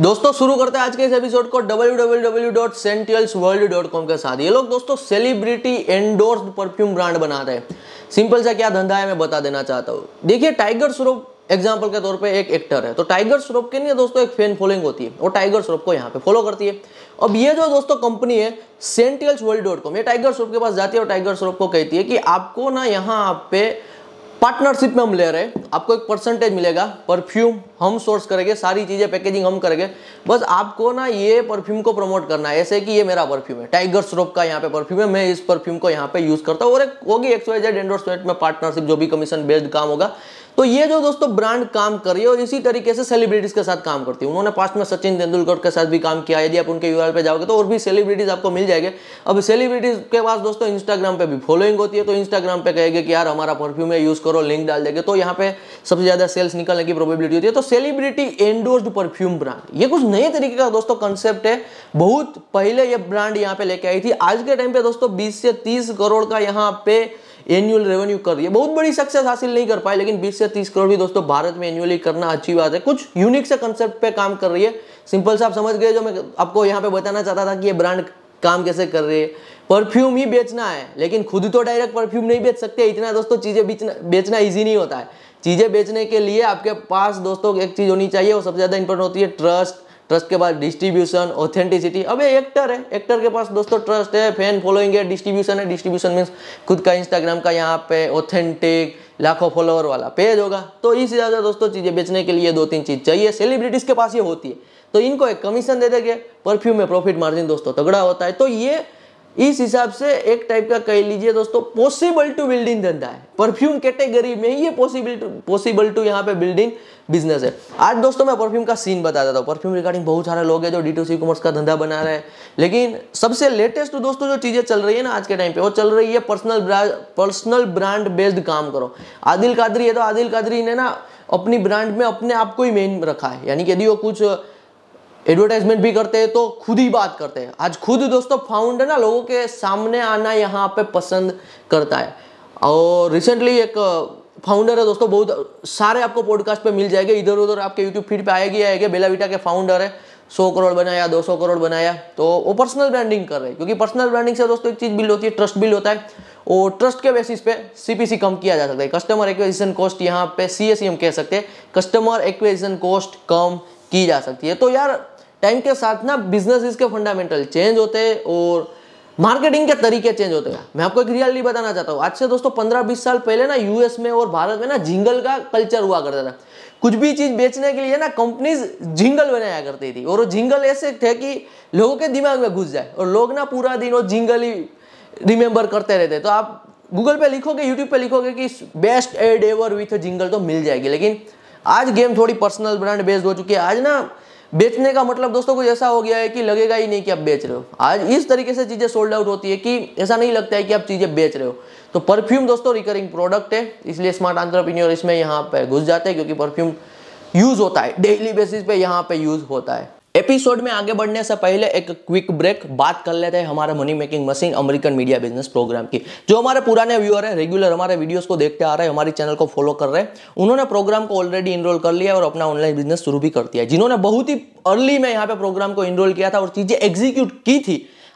दोस्तों शुरू करते हैं आज के इस एपिसोड को www.sentielsworld.com के साथ ये लोग दोस्तों सेलिब्रिटी एंडोर्स परफ्यूम ब्रांड बनाते हैं सिंपल सा क्या धंधा है मैं बता देना चाहता हूँ देखिए टाइगर स्वरूप एग्जाम्पल के तौर पे एक एक्टर है तो टाइगर श्रॉफ के लिए दोस्तों एक फैन फॉलोइंग होती है वो टाइगर श्रॉफ को यहाँ पे फॉलो करती है अब ये जो दोस्तों कंपनी है सेंटियल्स वर्ल्ड डॉट कॉम ये टाइगर श्रॉफ के पास जाती है और टाइगर श्रॉफ को कहती है कि आपको ना यहाँ पे पार्टनरशिप में हम ले रहे हैं आपको एक परसेंटेज मिलेगा परफ्यूम हम सोर्स करेंगे सारी चीज़ें पैकेजिंग हम करेंगे बस आपको ना ये परफ्यूम को प्रमोट करना है ऐसे कि ये मेरा परफ्यूम है टाइगर स्रोप का यहाँ पे परफ्यूम है मैं इस परफ्यूम को यहाँ पे यूज़ करता हूँ और एक होगी एक्सवाइजेड एंडोर्समेंट में पार्टनरशिप जो भी कमीशन बेस्ड काम होगा तो ये जो दोस्तों ब्रांड काम कर रही है और इसी तरीके से सेलिब्रिटीज़ के साथ काम करती है उन्होंने पास्ट में सचिन तेंदुलकर के साथ भी काम किया यदि आप उनके यू पे जाओगे तो और भी सेलिब्रिटीज़ आपको मिल जाएंगे अब सेलिब्रिटीज़ के पास दोस्तों इंस्टाग्राम पे भी फॉलोइंग होती है तो इंस्टाग्राम पे कहेंगे कि यार हमारा परफ्यूम है यूज़ करो लिंक डाल देंगे तो यहाँ पे सबसे ज़्यादा सेल्स निकलने की प्रोबेबिलिटी होती है तो सेलिब्रिटी एंडोर्स्ड परफ्यूम ब्रांड ये कुछ नए तरीके का दोस्तों कंसेप्ट है बहुत पहले ये ब्रांड यहाँ पे लेके आई थी आज के टाइम पे दोस्तों बीस से तीस करोड़ का यहाँ पे एनुअल रेवेन्यू कर रही है बहुत बड़ी सक्सेस हासिल नहीं कर पाए लेकिन 20 से 30 करोड़ भी दोस्तों भारत में एनुअली करना अच्छी बात है कुछ यूनिक से कंसेप्ट पे काम कर रही है सिंपल से आप समझ गए जो मैं आपको यहाँ पे बताना चाहता था कि ये ब्रांड काम कैसे कर रही है परफ्यूम ही बेचना है लेकिन खुद तो डायरेक्ट परफ्यूम नहीं बेच सकते इतना दोस्तों चीज़ें बेचना बेचना ईजी नहीं होता है चीज़ें बेचने के लिए आपके पास दोस्तों एक चीज़ होनी चाहिए वो सबसे ज़्यादा इंपॉर्टेंट होती है ट्रस्ट ट्रस्ट के बाद डिस्ट्रीब्यूशन ऑथेंटिसिटी अब एक्टर है एक्टर के पास दोस्तों ट्रस्ट है फैन फॉलोइंग है डिस्ट्रीब्यूशन है डिस्ट्रीब्यूशन मीन्स खुद का इंस्टाग्राम का यहाँ पे ऑथेंटिक लाखों फॉलोअर वाला पेज होगा तो इस ज़्यादा दोस्तों चीज़ें बेचने के लिए दो तीन चीज़ चाहिए सेलिब्रिटीज़ के पास ये होती है तो इनको एक कमीशन दे देंगे परफ्यूम में प्रॉफिट मार्जिन दोस्तों तगड़ा होता है तो ये इस हिसाब से एक टाइप का कह लीजिए दोस्तों पॉसिबल टू बिल्डिंग धंधा है परफ्यूम कैटेगरी में ही ये पॉसिबल टू पॉसिबल टू यहाँ पे बिल्डिंग बिजनेस है आज दोस्तों मैं परफ्यूम का सीन बता देता हूँ परफ्यूम रिगार्डिंग बहुत सारे लोग हैं जो डी टू सी कॉमर्स का धंधा बना रहे हैं लेकिन सबसे लेटेस्ट तो दोस्तों जो चीज़ें चल रही है ना आज के टाइम पे वो चल रही है पर्सनल पर्सनल ब्रांड बेस्ड काम करो आदिल कादरी है तो आदिल कादरी ने ना अपनी ब्रांड में अपने आप को ही मेन रखा है यानी कि यदि वो कुछ एडवर्टाइजमेंट भी करते हैं तो खुद ही बात करते हैं आज खुद दोस्तों फाउंडर ना लोगों के सामने आना यहाँ पे पसंद करता है और रिसेंटली एक फाउंडर है दोस्तों बहुत सारे आपको पॉडकास्ट पे मिल जाएंगे इधर उधर आपके यूट्यूब फीड पे आएगी आएगी बेलाविटा के फाउंडर है सौ करोड़ बनाया दो सौ करोड़ बनाया तो वो पर्सनल ब्रांडिंग कर रहे हैं क्योंकि पर्सनल ब्रांडिंग से दोस्तों एक चीज़ बिल्ड होती है ट्रस्ट बिल्ड होता है और ट्रस्ट के बेसिस पे सीपीसी कम किया जा सकता है कस्टमर एक्विजिशन कॉस्ट यहाँ पे सी e कह सकते हैं कस्टमर एक्विजिशन कॉस्ट कम की जा सकती है तो यार टाइम के साथ ना बिजनेस इसके फंडामेंटल चेंज होते हैं और मार्केटिंग के तरीके चेंज होते हैं मैं आपको एक रियलिटी बताना चाहता हूँ आज से दोस्तों पंद्रह बीस साल पहले ना यूएस में और भारत में ना जिंगल का कल्चर हुआ करता था कुछ भी चीज बेचने के लिए ना कंपनीज जिंगल बनाया करती थी और वो जिंगल ऐसे थे कि लोगों के दिमाग में घुस जाए और लोग ना पूरा दिन वो जिंगल ही रिमेंबर करते रहते तो आप गूगल पे लिखोगे यूट्यूब पे लिखोगे कि best ad ever with jingle तो मिल जाएगी लेकिन आज गेम थोड़ी पर्सनल ब्रांड बेस्ड हो चुकी है आज ना बेचने का मतलब दोस्तों कुछ ऐसा हो गया है कि लगेगा ही नहीं कि आप बेच रहे हो आज इस तरीके से चीज़ें सोल्ड आउट होती है कि ऐसा नहीं लगता है कि आप चीज़ें बेच रहे हो तो परफ्यूम दोस्तों रिकरिंग प्रोडक्ट है इसलिए स्मार्ट आंट्रप्रन्योर इसमें यहाँ पर घुस जाते हैं क्योंकि परफ्यूम यूज़ होता है डेली बेसिस पे यहाँ पे यूज़ होता है एपिसोड में आगे बढ़ने से पहले एक क्विक ब्रेक बात कर लेते हैं हमारे money making machine American media business program की जो हमारे पुराने व्यूअर है रेगुलर हमारे वीडियोस को देखते आ रहे हैं हमारे चैनल को फॉलो कर रहे हैं उन्होंने प्रोग्राम को ऑलरेडी इनरोल कर लिया और अपना ऑनलाइन बिजनेस शुरू भी कर दिया जिन्होंने बहुत ही अर्ली में यहाँ पे प्रोग्राम को इनरोल किया था और चीजें एग्जीक्यूट की थी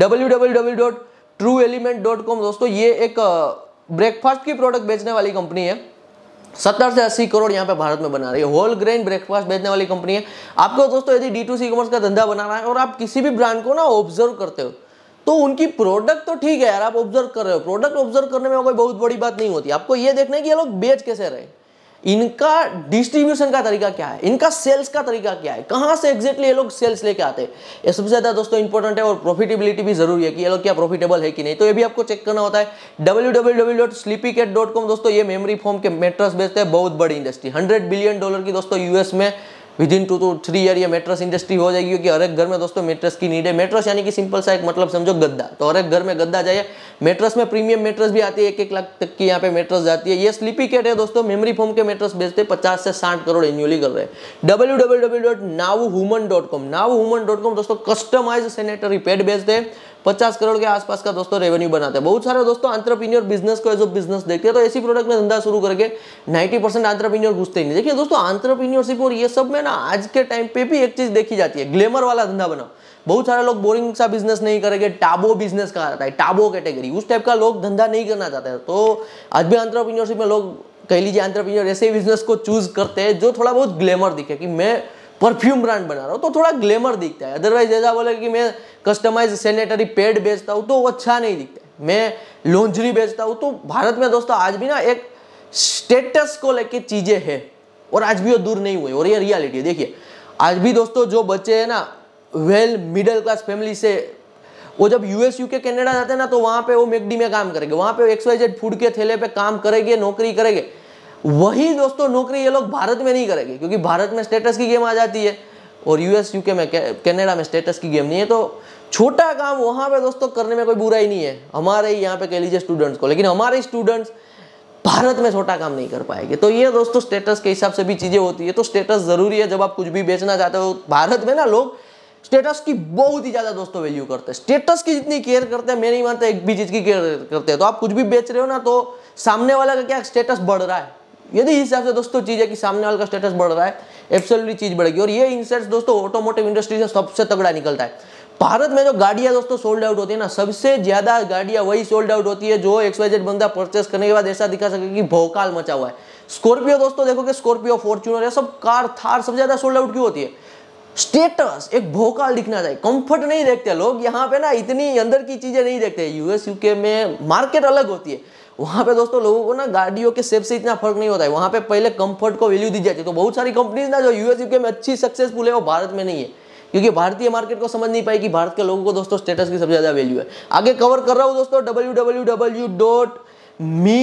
www.trueelement.com दोस्तों ये एक ब्रेकफास्ट की प्रोडक्ट बेचने वाली कंपनी है सत्तर से अस्सी करोड़ यहाँ पे भारत में बना रही है होल ग्रेन ब्रेकफास्ट बेचने वाली कंपनी है आपको दोस्तों यदि डी टू सी कॉमर्स का धंधा बना रहा है और आप किसी भी ब्रांड को ना ऑब्जर्व करते हो तो उनकी प्रोडक्ट तो ठीक है यार आप ऑब्जर्व कर रहे हो प्रोडक्ट ऑब्जर्व करने में कोई बहुत बड़ी बात नहीं होती आपको ये देखना है कि ये लोग बेच कैसे रहे इनका डिस्ट्रीब्यूशन का तरीका क्या है इनका सेल्स का तरीका क्या है कहां से एग्जैक्टली ये लोग सेल्स लेके आते हैं ये सबसे ज़्यादा दोस्तों इंपॉर्टेंट है और प्रॉफिटेबिलिटी भी जरूरी है कि ये लोग क्या प्रॉफिटेबल है कि नहीं तो ये भी आपको चेक करना होता है डब्ल्यू दोस्तों ये मेमरी फॉर्म के मेट्रस बेचते हैं बहुत बड़ी इंडस्ट्री हंड्रेड बिलियन डॉलर की दोस्तों यूएस में within two two three year ये मेट्रस इंडस्ट्री हो जाएगी क्योंकि हर एक घर में दोस्तों मेट्रस की नीड है मेट्रस यानी कि सिंपल सा एक मतलब समझो गद्दा तो हर एक घर में गद्दा जाए मेट्रस में प्रीमियम मेट्रस भी आती है एक एक लाख तक की यहाँ पे मेट्रस जाती है ये स्लीपी कैट है दोस्तों मेमरी फोम के मेट्रस बेचते हैं पचास से साठ करोड़ एनुअली कर रहे हैं W W W dot now human dot com now human dot com दोस्तों कस्टमाइज सेनेटरी पैड बेचते हैं पचास करोड़ के आसपास का दोस्तों रेवेन्यू बनाते हैं बहुत सारे दोस्तों आंट्रप्रीनियर बिजनेस को एज ऑफ बिजनेस देखते हैं तो ऐसी प्रोडक्ट में धंधा शुरू करके नाइन्टी परसेंट आंट्रप्रीनियर घुसते ही नहीं देखिए दोस्तों आंट्रप्रीनियरशिप और ये सब में ना आज के टाइम पे भी एक चीज देखी जाती है ग्लैमर वाला धंधा बनाओ बहुत सारे लोग बोरिंग सा बिजनेस नहीं करेंगे टाबो बिजनेस कहा जाता है टाबो कैटेगरी उस टाइप का लोग धंधा नहीं करना चाहते हैं तो आज भी आंट्रप्रीनियरशिप में लोग कह लीजिए आंट्रप्रीनियर ऐसे बिजनेस को चूज करते हैं जो थोड़ा बहुत ग्लैमर दिखे कि मैं परफ्यूम ब्रांड बना रहा हूँ तो थोड़ा ग्लैमर दिखता है अदरवाइज ऐसा बोले कि मैं कस्टमाइज सैनिटरी पैड बेचता हूँ तो वो अच्छा नहीं दिखता मैं लॉन्जरी बेचता हूँ तो भारत में दोस्तों आज भी ना एक स्टेटस को लेके चीज़ें है और आज भी वो दूर नहीं हुई और ये रियलिटी है देखिए आज भी दोस्तों जो बच्चे हैं ना वेल मिडिल क्लास फैमिली से वो जब यूएस यूके कैनेडा जाते हैं ना तो वहाँ पे वो मैकडी में काम करेंगे वहाँ पे X Y Z X Y Z food के थैले पे काम करेंगे नौकरी करेंगे वही दोस्तों नौकरी ये लोग भारत में नहीं करेंगे क्योंकि भारत में स्टेटस की गेम आ जाती है और यूएस यूके में कैनेडा में स्टेटस की गेम नहीं है तो छोटा काम वहाँ पे दोस्तों करने में कोई बुरा ही नहीं है हमारे ही यहाँ पे कह लीजिए स्टूडेंट्स को लेकिन हमारे स्टूडेंट्स भारत में छोटा काम नहीं कर पाएंगे तो ये दोस्तों स्टेटस के हिसाब से भी चीज़ें होती है तो स्टेटस ज़रूरी है जब आप कुछ भी बेचना चाहते हो भारत में ना लोग स्टेटस की बहुत ही ज़्यादा दोस्तों वैल्यू करते हैं स्टेटस की जितनी केयर करते हैं मैं नहीं मानता एक भी चीज़ की केयर करते हैं तो आप कुछ भी बेच रहे हो ना तो सामने वाला का क्या स्टेटस बढ़ रहा है यदि हिसाब से दोस्तों चीज है कि सामने वाले का स्टेटस बढ़ रहा है एब्सोल्युटली चीज बढ़ेगी और ये इंसर्ट्स दोस्तों ऑटोमोटिव इंडस्ट्री से सबसे तगड़ा निकलता है भारत में जो गाड़ियां दोस्तों सोल्ड आउट होती है ना सबसे ज्यादा गाड़ियां वही सोल्ड आउट होती है जो एक्स वाइजेड बंदा परचेस करने के बाद ऐसा दिखा सके कि भोकाल मचा हुआ है स्कॉर्पियो दोस्तों देखो कि स्कॉर्पियो फॉर्च्यूनर ये सब कार थार सबसे ज्यादा सोल्ड आउट क्यों होती है स्टेटस एक भोकाल दिखना चाहिए कंफर्ट नहीं देखते लोग यहाँ पे ना इतनी अंदर की चीज़ें नहीं देखते यूएस यूके में मार्केट अलग होती है वहाँ पे दोस्तों लोगों को ना गाड़ियों के सेप से इतना फर्क नहीं होता है वहाँ पे पहले कंफर्ट को वैल्यू दी जाती है तो बहुत सारी कंपनीज ना जो यूएस यूके में अच्छी सक्सेसफुल है वो भारत में नहीं है क्योंकि भारतीय मार्केट को समझ नहीं पाई कि भारत के लोगों को दोस्तों स्टेटस की सबसे ज़्यादा वैल्यू है आगे कवर कर रहा हूँ दोस्तों W W W dot me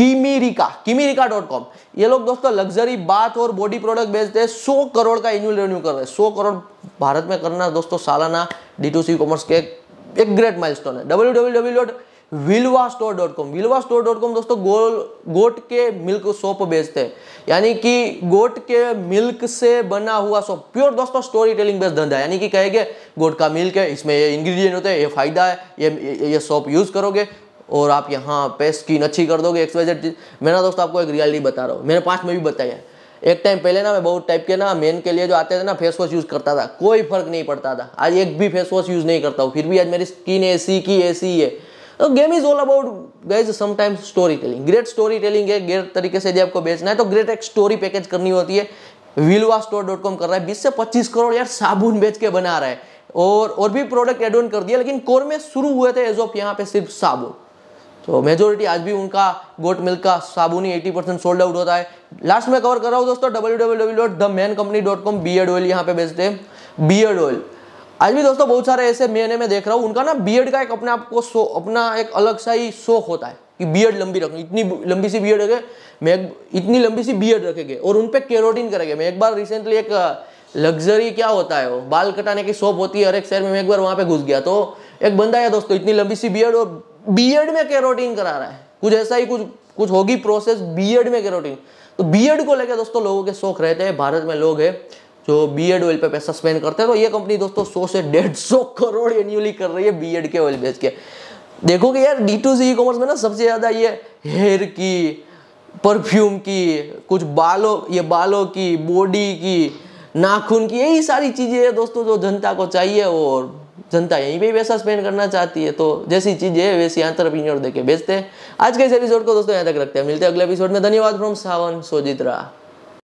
Kimirica Kimirica dot com ये लोग दोस्तों लग्जरी बात और बॉडी प्रोडक्ट बेचते हैं सौ करोड़ का एनुअल रेवेन्यू कर रहे हैं सौ करोड़ भारत में करना दोस्तों सालाना डी टू सी कॉमर्स के एक ग्रेट माइलस्टोन है W W W dot Vilvah store dot com Vilvah store dot com दोस्तों गोल गोट के मिल्क सोप बेचते हैं यानी कि गोट के मिल्क से बना हुआ सोप प्योर दोस्तों स्टोरी टेलिंग बेस्ट धंधा यानी कि कहेंगे गोट का मिल्क है इसमें ये इंग्रेडिएंट होते हैं ये फायदा है ये ये, ये सोप यूज़ करोगे और आप यहाँ पे स्किन अच्छी कर दोगे एक्स वाई जेड मैं ना दोस्तों आपको एक रियलिटी बता रहा हूँ मैंने पास में भी बताया एक टाइम पहले ना मैं बहुत टाइप के ना मेन के लिए जो आते थे ना फेस वॉश यूज़ करता था कोई फर्क नहीं पड़ता था आज एक भी फेस वॉश यूज़ नहीं करता हूँ फिर भी आज मेरी स्किन ऐसी की ऐसी है तो game is all about guys sometimes storytelling great storytelling है ग्रेट तरीके से यदि आपको बेचना है तो ग्रेट एक स्टोरी पैकेज करनी होती है विलवा स्टोर डॉट कॉम कर रहा है बीस से पच्चीस करोड़ यार साबुन बेच के बना रहा है और और भी प्रोडक्ट एड ऑन कर दिया लेकिन कोर में शुरू हुए थे एज ऑफ यहाँ पे सिर्फ साबुन तो मेजोरिटी आज भी उनका गोट मिल्क का साबुनी 80 परसेंट सोल्ड आउट होता है लास्ट में कवर कर रहा हूँ दोस्तों W W W dot the man company dot com beard oil यहाँ पे बेचते हैं बियड ऑयल आज भी दोस्तों बहुत सारे ऐसे मैंने मैं देख रहा हूँ उनका ना बियड का एक अपने आप को शो अपना एक अलग सा ही शौक होता है कि बियड लंबी रखें इतनी लंबी सी बियड रखे मैं इतनी लंबी सी बियड रखेंगे और उन पर कैरोटीन करेंगे मैं एक बार रिसेंटली एक लग्जरी क्या होता है वो बाल कटाने की शॉप होती है हर एक शहर में मैं एक बार वहाँ पे घुस गया तो एक बंदा है दोस्तों इतनी लंबी सी बियड और बीएड में कैरोटीन करा रहा है कुछ ऐसा ही कुछ कुछ होगी प्रोसेस बीएड में कैरोटीन तो बीएड को लेकर दोस्तों लोगों के शौक रहते हैं भारत में लोग है जो बी एड ऑयल पे पैसा स्पेंड करते हैं तो ये कंपनी दोस्तों सौ से डेढ़ सौ करोड़ एनुअली कर रही है एड के ऑयल बेच के देखो कि यार डी टू सी कॉमर्स में ना सबसे ज़्यादा ये हेयर की परफ्यूम की कुछ बालों ये बालों की बॉडी की नाखून की यही सारी चीज़ें दोस्तों जो जनता को चाहिए और जनता यहीं पे पैसा स्पेंड करना चाहती है तो जैसी चीज़ें है वैसी आंतरप्रीनियर देके बेचते हैं आज के इस एपिसोड को दोस्तों यहाँ तक रखते हैं मिलते हैं अगले एपिसोड में धन्यवाद फ्रॉम सावन सोजित्रा